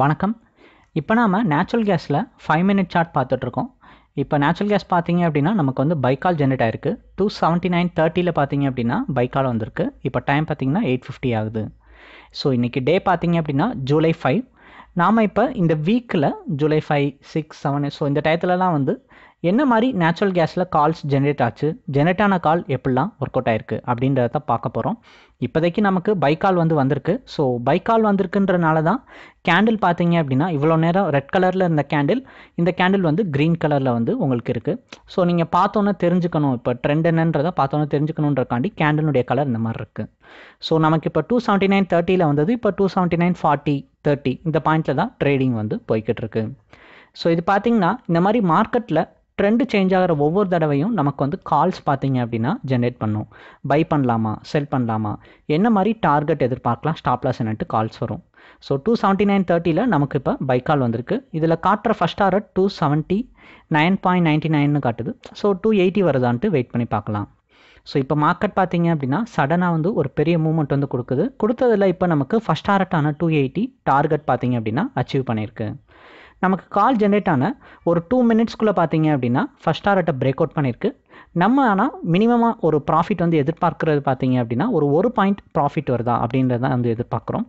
வணக்கம் இப்போ நாம் நேச்சுரல் கேஸில் ஃபைவ் மினிட் சார்ட் பார்த்துட்ருக்கோம் இப்போ நேச்சுரல் கேஸ் பார்த்தீங்க அப்படின்னா நமக்கு வந்து பைக்கால் ஜென்ரேட் ஆயிருக்கு டூ செவன்ட்டி நைன் தேர்ட்டியில் பார்த்தீங்க அப்படின்னா பைக்கால் வந்திருக்கு இப்போ டைம் பார்த்தீங்கன்னா எயிட் ஃபிஃப்டி ஆகுது ஸோ இன்றைக்கி டே பார்த்தீங்க அப்படின்னா ஜூலை ஃபைவ் நாம் இப்போ இந்த வீக்கில் July five six seven so இந்த டயத்துலலாம் வந்து என்ன மாதிரி நேச்சுரல் கேஸில் கால்ஸ் ஜென்ரேட் ஆச்சு ஜென்ரேட் ஆன கால் எப்படிலாம் ஒர்க் அவுட் ஆயிருக்கு அப்படின்றத பார்க்க போகிறோம் இப்போதைக்கு நமக்கு பைக்கால் வந்து வந்திருக்கு ஸோ பைக்கால் வந்திருக்குன்றனால தான் கேண்டில் பார்த்தீங்க அப்படின்னா இவ்வளோ நேரம் ரெட் கலரில் இருந்த கேண்டில் இந்த கேண்டில் வந்து க்ரீன் கலரில் வந்து உங்களுக்கு இருக்குது ஸோ நீங்கள் பார்த்தோன்னே தெரிஞ்சுக்கணும் இப்போ ட்ரெண்ட் என்னன்றதை பார்த்தோன்னே தெரிஞ்சுக்கணுன்றக்காண்டி கேண்டிலுடைய கலர் இந்த மாதிரி இருக்குது ஸோ நமக்கு இப்போ டூ செவன்ட்டி நைன் தேர்ட்டியில் வந்தது இப்போ two seventy nine forty thirty இந்த பாயிண்டில் தான் ட்ரேடிங் வந்து போய்கிட்டு இருக்கு ஸோ இது பார்த்தீங்கன்னா இந்த மாதிரி மார்க்கெட்டில் ட்ரெண்டு சேஞ்ச் ஆகிற ஒவ்வொரு தடவையும் நமக்கு வந்து கால்ஸ் பார்த்தீங்க அப்படின்னா ஜென்ரேட் பண்ணும் பை பண்ணலாமா செல் பண்ணலாமா என்ன மாதிரி டார்கெட் எதிர்பார்க்கலாம் ஸ்டாப்லாஸ் என்னட்டு கால்ஸ் வரும் ஸோ டூ செவன்ட்டி நைன் தேர்ட்டியில் நமக்கு இப்போ பை கால் வந்திருக்கு இதில் காட்டுற first order two seventy nine point ninety நைன்னு காட்டுது ஸோ டூ எயிட்டி வருதான்ட்டு வெயிட் பண்ணி பார்க்கலாம் ஸோ இப்போ மார்க்கெட் பார்த்தீங்க அப்படின்னா சடனாக வந்து ஒரு பெரிய மூவ்மெண்ட் வந்து கொடுக்குது கொடுத்ததில் இப்போ நமக்கு ஃபஸ்ட் டார்கெட்டான டூ எயிட்டி டார்கெட் பார்த்தீங்க அப்படின்னா அச்சீவ் பண்ணியிருக்கு நமக்கு கால் ஜென்ரேட் ஆன ஒரு டூ மினிட்ஸ்க்குள்ளே பார்த்தீங்க அப்படின்னா ஃபஸ்ட் ஆர்ட்டை பிரேக் அவுட் பண்ணியிருக்கு நம்ம ஆனால் மினிமமாக ஒரு ப்ராஃபிட் வந்து எதிர்பார்க்குறது பார்த்தீங்க அப்படின்னா ஒரு ஒரு பாயிண்ட் ப்ராஃபிட் வருதா அப்படின்றத வந்து எதிர்பார்க்குறோம்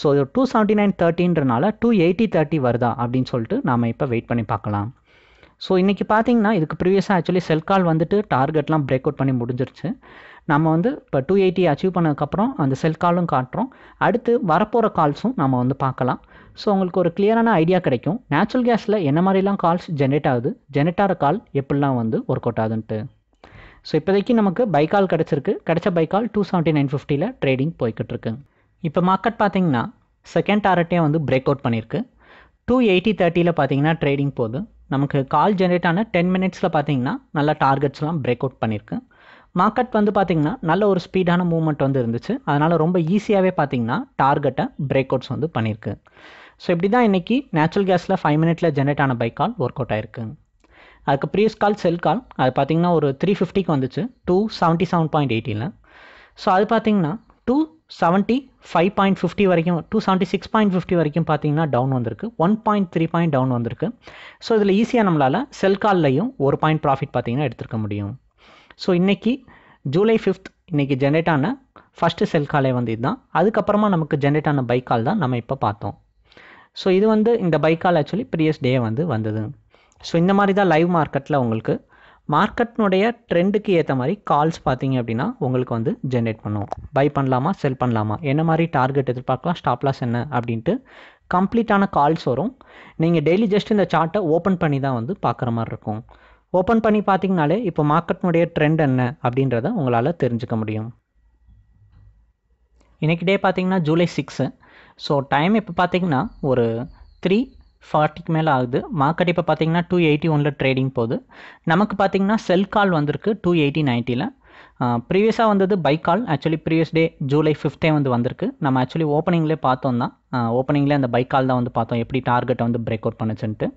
ஸோ டூ செவன்ட்டி நைன் தேர்ட்டின்றனால டூ எயிட்டி தேர்ட்டி வருதா அப்படின்னு சொல்லிட்டு நாம் இப்போ வெயிட் பண்ணி பார்க்கலாம் ஸோ இன்றைக்கி பார்த்தீங்கன்னா இதுக்கு ப்ரீவியஸாக ஆக்சுவலி செல் கால் வந்துட்டு டார்கெட்லாம் பிரேக் அவுட் பண்ணி முடிஞ்சிருச்சு நம்ம வந்து இப்போ டூ எயிட்டி அச்சீவ் பண்ணதுக்கப்புறம் அந்த செல் காலும் காட்டுறோம் அடுத்து வரப்போகிற கால்ஸும் நம்ம வந்து பார்க்கலாம் ஸோ உங்களுக்கு ஒரு கிளியரான ஐடியா கிடைக்கும் நேச்சுரல் கேஸில் என்ன மாதிரிலாம் கால்ஸ் ஜென்ரேட் ஆகுது ஜென்ரேட் ஆகிற கால் எப்படிலாம் வந்து ஒர்க் அவுட் ஆகுதுன்ட்டு ஸோ இப்போதைக்கு நமக்கு பைக்கால் கிடச்சிருக்கு கிடச்ச பைக்கால் டூ செவன்ட்டி நைன் ஃபிஃப்டியில் ட்ரேடிங் போய்கிட்டு இருக்கு இப்போ மார்க்கெட் பார்த்தீங்கன்னா செகண்ட் டாரட்டே வந்து பிரேக் அவுட் பண்ணியிருக்கு டூ எயிட்டி தேர்ட்டியில் பார்த்தீங்கன்னா ட்ரேடிங் போகுது நமக்கு கால் ஜென்ரேட் ஆன டென் மினிட்ஸில் பார்த்தீங்கன்னா நல்ல டார்கெட்ஸ்லாம் பிரேக் அவுட் பண்ணியிருக்கு மார்க்கெட் வந்து பார்த்திங்கன்னா நல்ல ஒரு ஸ்பீடான மூவ்மெண்ட் வந்து இருந்துச்சு அதனால் ரொம்ப ஈஸியாகவே பார்த்திங்கன்னா டார்கெட்டை பிரேக் அவுட்ஸ் வந்து பண்ணியிருக்கு ஸோ இப்படி தான் இன்றைக்கி நேச்சுரல் கேஸில் ஃபைவ் மினிட்ல ஜென்ரேட் ஆன பைக் கால் ஒர்க் அவுட் ஆயிருக்கு அதுக்கு ப்ரீவியஸ் கால் செல் கால் அது பார்த்திங்கன்னா ஒரு த்ரீ ஃபிஃப்டிக்கு வந்துச்சு டூ செவன்ட்டி செவன் பாயிண்ட் எயிட்டியில் ஸோ அது பார்த்திங்கன்னா two seventy five point fifty வரைக்கும் two seventy six point fifty வரைக்கும் பார்த்திங்கன்னா டவுன் வந்திருக்கு one point three point down வந்திருக்கு ஸோ இதில் ஈஸியாக நம்மளால் செல் கால்லையும் ஒரு பாயிண்ட் ப்ராஃபிட் பார்த்தீங்கன்னா எடுத்துருக்க முடியும் ஸோ இன்றைக்கி ஜூலை ஃபிஃப்த் இன்றைக்கி ஜென்ரேட் ஆன ஃபஸ்ட்டு செல் காலே வந்து இதுதான் அதுக்கப்புறமா நமக்கு ஜென்ரேட் ஆன பைக் கால் தான் நம்ம இப்போ பார்த்தோம் ஸோ இது வந்து இந்த பைக்கால் ஆக்சுவலி ப்ரீயஸ் டே வந்து வந்தது ஸோ இந்த மாதிரி தான் லைவ் மார்க்கெட்டில் உங்களுக்கு மார்க்கெட்னுடைய ட்ரெண்டுக்கு ஏற்ற மாதிரி கால்ஸ் பார்த்தீங்க அப்படின்னா உங்களுக்கு வந்து ஜென்ரேட் பண்ணும் பை பண்ணலாமா செல் பண்ணலாமா என்ன மாதிரி டார்கெட் எதிர்பார்க்கலாம் ஸ்டாப்லாஸ் என்ன அப்படின்ட்டு கம்ப்ளீட்டான கால்ஸ் வரும் நீங்கள் டெய்லி ஜஸ்ட் இந்த சார்ட்டை ஓப்பன் பண்ணி தான் வந்து பார்க்குற மாதிரி இருக்கும் ஓப்பன் பண்ணி பார்த்தீங்கனாலே இப்போ மார்க்கெட்னுடைய ட்ரெண்ட் என்ன அப்படின்றத உங்களால் தெரிஞ்சுக்க முடியும் இன்றைக்கி டே பார்த்தீங்கன்னா ஜூலை சிக்ஸு ஸோ டைம் இப்போ பார்த்திங்கன்னா ஒரு த்ரீ ஃபார்ட்டிக்கு மேலே ஆகுது மார்க்கெட் இப்போ பார்த்தீங்கன்னா டூ எயிட்டி ஒனில் ட்ரேடிங் போகுது நமக்கு பார்த்தீங்கன்னா செல் கால் வந்திருக்கு டூ எயிட்டி நைன்ட்டியில் ப்ரீவியஸாக வந்தது buy call actually previous day July ஃபிஃப்த்தே வந்து வந்திருக்கு நம்ம ஆக்சுவலி ஓப்பனிங்லேயே பார்த்தோம் தான் ஓப்பனிங்லேயே அந்த பைக் கால் தான் வந்து பார்த்தோம் எப்படி டார்கெட்டை வந்து பிரேக் அவுட் பண்ணுச்சுன்ட்டு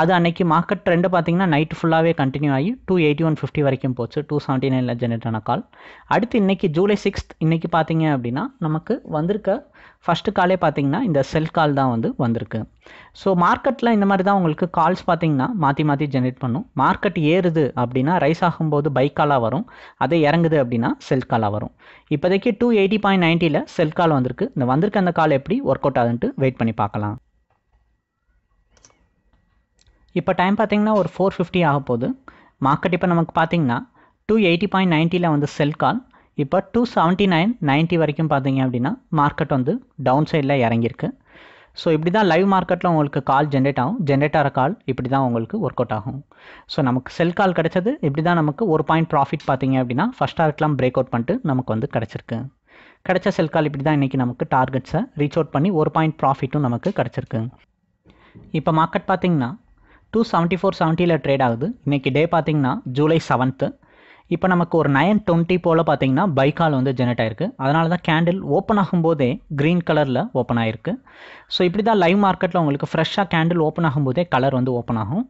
அது அன்னைக்கு மார்க்கெட் ட்ரெண்டு பார்த்தீங்கன்னா நைட் ஃபுல்லாகவே கண்டினியூ ஆகி டூ எயிட்டி ஒன் ஃபிஃப்டி வரைக்கும் போச்சு டூ செவன்ட்டி நைனில் ஜெனரேட் ஆன கால் அடுத்து இன்றைக்கி ஜூலை சிக்ஸ்த் இன்றைக்கி பார்த்தீங்க அப்படின்னா நமக்கு வந்திருக்க ஃபஸ்ட்டு காலே பார்த்தீங்கன்னா இந்த செல் கால் தான் வந்து வந்திருக்கு ஸோ மார்க்கெட்டில் இந்த மாதிரி தான் உங்களுக்கு கால்ஸ் பார்த்தீங்கன்னா மாற்றி மாற்றி ஜென்ரேட் பண்ணும் மார்க்கெட் ஏறுது அப்படின்னா ரைஸ் ஆகும்போது பைக் காலாக வரும் அதே இறங்குது அப்படின்னா செல் காலாக வரும் இப்போதைக்கு டூ எயிட்டி பாயிண்ட் நைன்ட்டியில் செல் கால் வந்திருக்கு இந்த வந்திருக்க அந்த கால் எப்படி ஒர்க் அவுட் ஆகுதுன்ட்டு வெயிட் பண்ணி பார்க்கலாம் இப்போ டைம் பார்த்திங்கன்னா ஒரு ஃபோர் ஃபிஃப்டி ஆக போகுது மார்க்கெட் இப்போ நமக்கு பார்த்திங்கன்னா டூ எயிட்டி பாயிண்ட் நைன்ட்டியில் வந்து செல் கால் இப்போ டூ செவன்ட்டி நைன் நைன்ட்டி வரைக்கும் பார்த்தீங்க அப்படின்னா மார்க்கெட் வந்து டவுன் சைடில் இறங்கியிருக்கு ஸோ இப்படி தான் லைவ் மார்க்கெட்டில் உங்களுக்கு கால் ஜென்ரேட் ஆகும் ஜென்ரேட் ஆகிற கால் இப்படி தான் உங்களுக்கு ஒர்க் அவுட் ஆகும் ஸோ நமக்கு செல் கால் கிடச்சது இப்படி தான் நமக்கு ஒரு பாயிண்ட் ப்ராஃபிட் பார்த்தீங்க அப்படின்னா ஃபஸ்ட் டார்கெட்லாம் பிரேக் அவுட் பண்ணிட்டு நமக்கு வந்து கிடச்சிருக்கு கிடச்ச செல் கால் இப்படி தான் இன்றைக்கி நமக்கு டார்கெட்ஸை ரீச் அவுட் பண்ணி ஒரு பாயிண்ட் ப்ராஃபிட்டும் நமக்கு கிடச்சிருக்கு இப்போ மார்க்கெட் பார்த்திங்கன்னா டூ செவன்ட்டி ஃபோர் செவன்ட்டியில் ட்ரேட் ஆகுது இன்றைக்கி டே பார்த்திங்கன்னா ஜூலை செவன்த்து இப்போ நமக்கு ஒரு நைன் டுவெண்ட்டி போல் பார்த்தீங்கன்னா பைக்கால் வந்து ஜெனரேட் ஆயிருக்கு அதனால தான் கேண்டில் ஓப்பன் ஆகும்போதே க்ரீன் கலரில் ஓப்பன் ஆயிருக்கு ஸோ இப்படி தான் லைவ் மார்க்கெட்டில் உங்களுக்கு ஃப்ரெஷ்ஷாக கேண்டில் ஓப்பன் ஆகும்போதே கலர் வந்து ஓப்பன் ஆகும்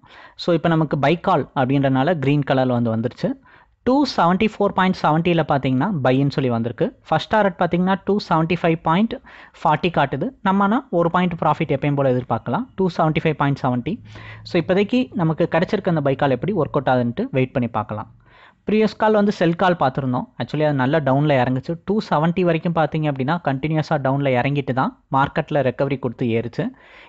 ஸோ இப்போ நமக்கு பைக்கால் அப்படின்றனால க்ரீன் கலரில் வந்து வந்துருச்சு டூ செவன்ட்டி ஃபோர் பாயிண்ட் செவன்ட்டியில் பார்த்தீங்கன்னா பைன்னு சொல்லி வந்திருக்கு ஃபஸ்ட் டாரட் பார்த்தீங்கன்னா two seventy five point forty காட்டுது நம்ம ஆனால் ஒரு பாயிண்ட் ப்ராஃபிட் எப்பயும் போல் எதிர்பார்க்கலாம் two seventy five point seventy so இப்போதைக்கு நமக்கு கிடச்சிருக்க அந்த பைக்கால் எப்படி ஒர்க் அவுட் ஆகுதுன்ட்டு வெயிட் பண்ணி பார்க்கலாம் ப்ரீவியஸ் கால் வந்து செல் கால் பார்த்துருந்தோம் ஆக்சுவலி அது நல்லா டவுனில் இறங்குச்சு டூ செவன்ட்டி வரைக்கும் பார்த்தீங்க அப்படின்னா கண்டினியூஸாக டவுனில் இறங்கிட்டு தான் மார்க்கெட்டில் ரெக்கவரி கொடுத்து ஏறிச்சு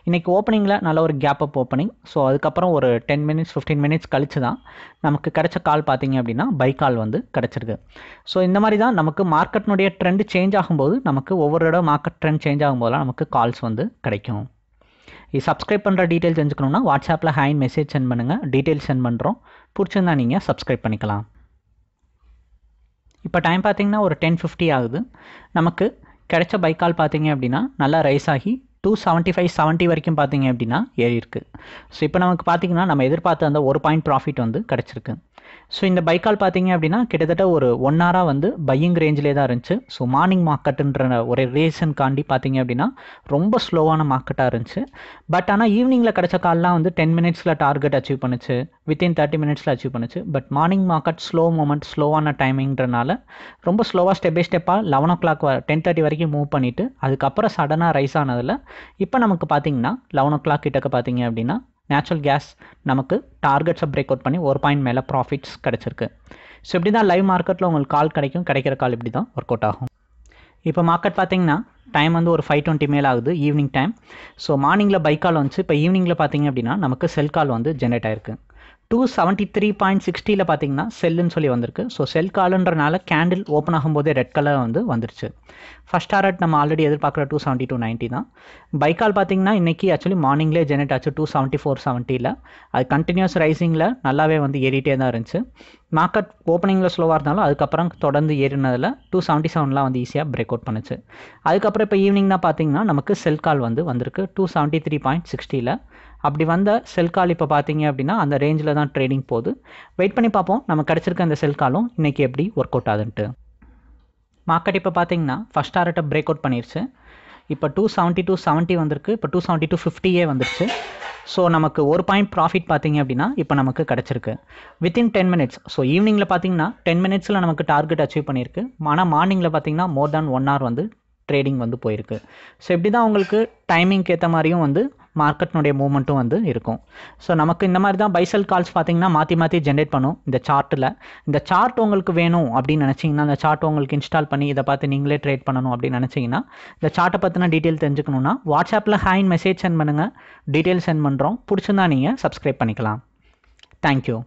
இன்றைக்கி ஓப்பனிங்கில் நல்ல ஒரு கேப் அப் ஓப்பனிங் ஸோ அதுக்கப்புறம் ஒரு டென் மினிட்ஸ் ஃபிஃப்டீன் மினிட்ஸ் கழிச்சு தான் நமக்கு கிடைச்ச கால் பார்த்தீங்க அப்படின்னா பை கால் வந்து கிடச்சிருக்கு ஸோ இந்த மாதிரி தான் நமக்கு மார்க்கெட்னுடைய ட்ரெண்டு சேஞ்ச் ஆகும்போது நமக்கு ஒவ்வொரு இடம் மார்க்கெட் ட்ரெண்ட் சேஞ்ச் ஆகும்போதெல்லாம் நமக்கு கால்ஸ் வந்து கிடைக்கும் சப்ஸ்கிரைப் பண்ணுற டீட்டெயில் தெரிஞ்சுக்கணுன்னா வாட்ஸ்அப்பில் ஹேண்ட் மெசேஜ் சென்ட் பண்ணுங்கள் டீட்டெயில் சென்ட் பண்ணுறோம் பிடிச்சிருந்தா நீங்கள் சப்ஸ்கிரைப் பண்ணிக்கலாம் இப்போ டைம் பார்த்தீங்கன்னா ஒரு டென் ஃபிஃப்டி ஆகுது நமக்கு கிடைச்ச பைக்கால் பார்த்தீங்க அப்படின்னா நல்லா ரைஸ் ஆகி டூ செவன்ட்டி ஃபைவ் செவன்ட்டி வரைக்கும் பார்த்திங்க அப்படின்னா ஏறி இருக்குது ஸோ இப்போ நமக்கு பார்த்தீங்கன்னா நம்ம எதிர்பார்த்த அந்த ஒரு பாயிண்ட் ப்ராஃபிட் வந்து கிடச்சிருக்கு ஸோ இந்த பைக்கால் பார்த்தீங்க அப்படின்னா கிட்டத்தட்ட ஒரு ஒன் ஹவராக வந்து பையிங் ரேஞ்சிலே தான் இருந்துச்சு ஸோ மார்னிங் மார்க்கெட்டுன்ற ஒரு ரீசன் காண்டி பார்த்தீங்க அப்படின்னா ரொம்ப ஸ்லோவான மார்க்கெட்டாக இருந்துச்சு பட் ஆனால் ஈவினிங்கில் கிடச்ச கால்லாம் வந்து டென் மினிட்ஸில் டார்கெட் அச்சீவ் பண்ணுச்சு வித்தின் தேர்ட்டி மினிட்ஸில் அச்சீவ் பண்ணுச்சு but morning market slow moment ஸ்லோவான டைமிங்கிறனால ரொம்ப ஸ்லோவாக ஸ்டெப் பை ஸ்டெப்பாக eleven o'clock ten thirty வரைக்கும் மூவ் பண்ணிவிட்டு அதுக்கப்புறம் சடனாக ரைஸ் ஆனதில் இப்போ நமக்கு பார்த்தீங்கன்னா லெவன் ஓ கிளாக் கிட்டக்க பார்த்தீங்க அப்படின்னா நேச்சுரல் கேஸ் நமக்கு டார்கெட்ஸை பிரேக் அவுட் பண்ணி ஒரு பாயிண்ட் மேலே ப்ராஃபிட்ஸ் கிடச்சிருக்கு ஸோ இப்படி தான் லைவ் மார்க்கெட்டில் உங்களுக்கு கால் கிடைக்கும் கிடைக்கிற கால் இப்படி தான் ஒர்க் அவுட் ஆகும் இப்போ மார்க்கெட் பார்த்தீங்கன்னா டைம் வந்து ஒரு ஃபைவ் டுவெண்ட்டி மேல் ஆகுது ஈவினிங் டைம் ஸோ மார்னிங்கில் பைக் கால் வந்துச்சு இப்போ ஈவினிங்கில் பார்த்தீங்க அப்படின்னா நமக்கு செல் கால் வந்து ஜென்ரேட் ஆயிருக்கு டூ செவன்டி த்ரீ பாயிண்ட் சிக்ஸ்டியில் பார்த்தீங்கன்னா செல்லுன்னு சொல்லி வந்திருக்கு ஸோ செல் காலன்றனால கேண்டில் ஓப்பன் ஆகும்போதே ரெட் கலர் வந்து வந்துருச்சு ஃபஸ்ட் டாரட் நம்ம ஆல்ரெடி எதிர்பார்க்குற டூ செவன்ட்டி டூ நைன்ட்டி தான் பைக்கால் பார்த்தீங்கன்னா இன்றைக்கி ஆக்சுவலி மார்னிங்லேயே ஜெனரேட் ஆச்சு டூ செவன்ட்டி ஃபோர் செவன்ட்டியில் அது கண்டினியூஸ் ரைசிங்கில் நல்லாவே வந்து ஏறிட்டே தான் இருந்துச்சு மார்க்கெட் ஓப்பனிங்கில் ஸ்லோவாக இருந்தாலும் அதுக்கப்புறம் தொடர்ந்து ஏறினதில் டூ செவன்ட்டி செவன்லாம் வந்து ஈஸியாக பிரேக் அவுட் பண்ணுச்சு அதுக்கப்புறம் இப்போ ஈவினிங் தான் பார்த்தீங்கன்னா நமக்கு செல் கால் வந்து வந்திருக்கு டூ செவன்ட்டி த்ரீ பாயிண்ட் சிக்ஸ்டியில் அப்படி வந்த செல் கால் இப்போ பார்த்தீங்க அப்படின்னா அந்த ரேஞ்சில் தான் ட்ரேடிங் போகுது வெயிட் பண்ணி பார்ப்போம் நம்ம கிடச்சிருக்க அந்த செல் காலும் இன்றைக்கி எப்படி ஒர்க் அவுட் ஆகுதுன்ட்டு மார்க்கெட் இப்போ பார்த்தீங்கன்னா ஃபஸ்ட் டாரட்டை பிரேக் அவுட் பண்ணிருச்சு இப்போ டூ செவன்ட்டி டூ செவன்ட்டி வந்திருக்கு இப்போ டூ செவன்ட்டி டூ ஃபிஃப்டியே வந்துருச்சு ஸோ நமக்கு ஒரு பாயிண்ட் ப்ராஃபிட் பார்த்தீங்க அப்படின்னா இப்போ நமக்கு கிடச்சிருக்கு வித்தின் டென் மினிட்ஸ் ஸோ ஈவினிங்கில் பார்த்தீங்கன்னா டென் மினிட்ஸில் நமக்கு டார்கெட் அச்சீவ் பண்ணியிருக்கு ஆனால் மார்னிங்கில் பார்த்தீங்கன்னா மோர் தேன் ஒன் ஹவர் வந்து ட்ரேடிங் வந்து போயிருக்கு ஸோ இப்படி தான் உங்களுக்கு டைமிங்க்கு ஏற்ற மாதிரியும் வந்து மார்க்கெட்னுடைய மூவ்மெண்ட்டும் வந்து இருக்கும் ஸோ நமக்கு இந்த மாதிரி தான் பைசல் கால்ஸ் பார்த்தீங்கன்னா மாற்றி மாற்றி ஜென்ரேட் பண்ணும் இந்த சார்ட்டில் இந்த சார்ட் உங்களுக்கு வேணும் அப்படின்னு நினச்சிங்கன்னா அந்த சார்ட் உங்களுக்கு இன்ஸ்டால் பண்ணி இதை பார்த்து நீங்களே ட்ரேட் பண்ணணும் அப்படின்னு நினச்சிங்கன்னா இந்த சார்ட்டை பற்றின டீட்டெயில் தெரிஞ்சுக்கணும்னா வாட்ஸ்அப்பில் ஹேண்ட் மெசேஜ் சென்ட் பண்ணுங்கள் டீட்டெயில் சென்ட் பண்ணுறோம் பிடிச்சிருந்தா நீங்கள் சப்ஸ்கிரைப் பண்ணிக்கலாம் தேங்க்யூ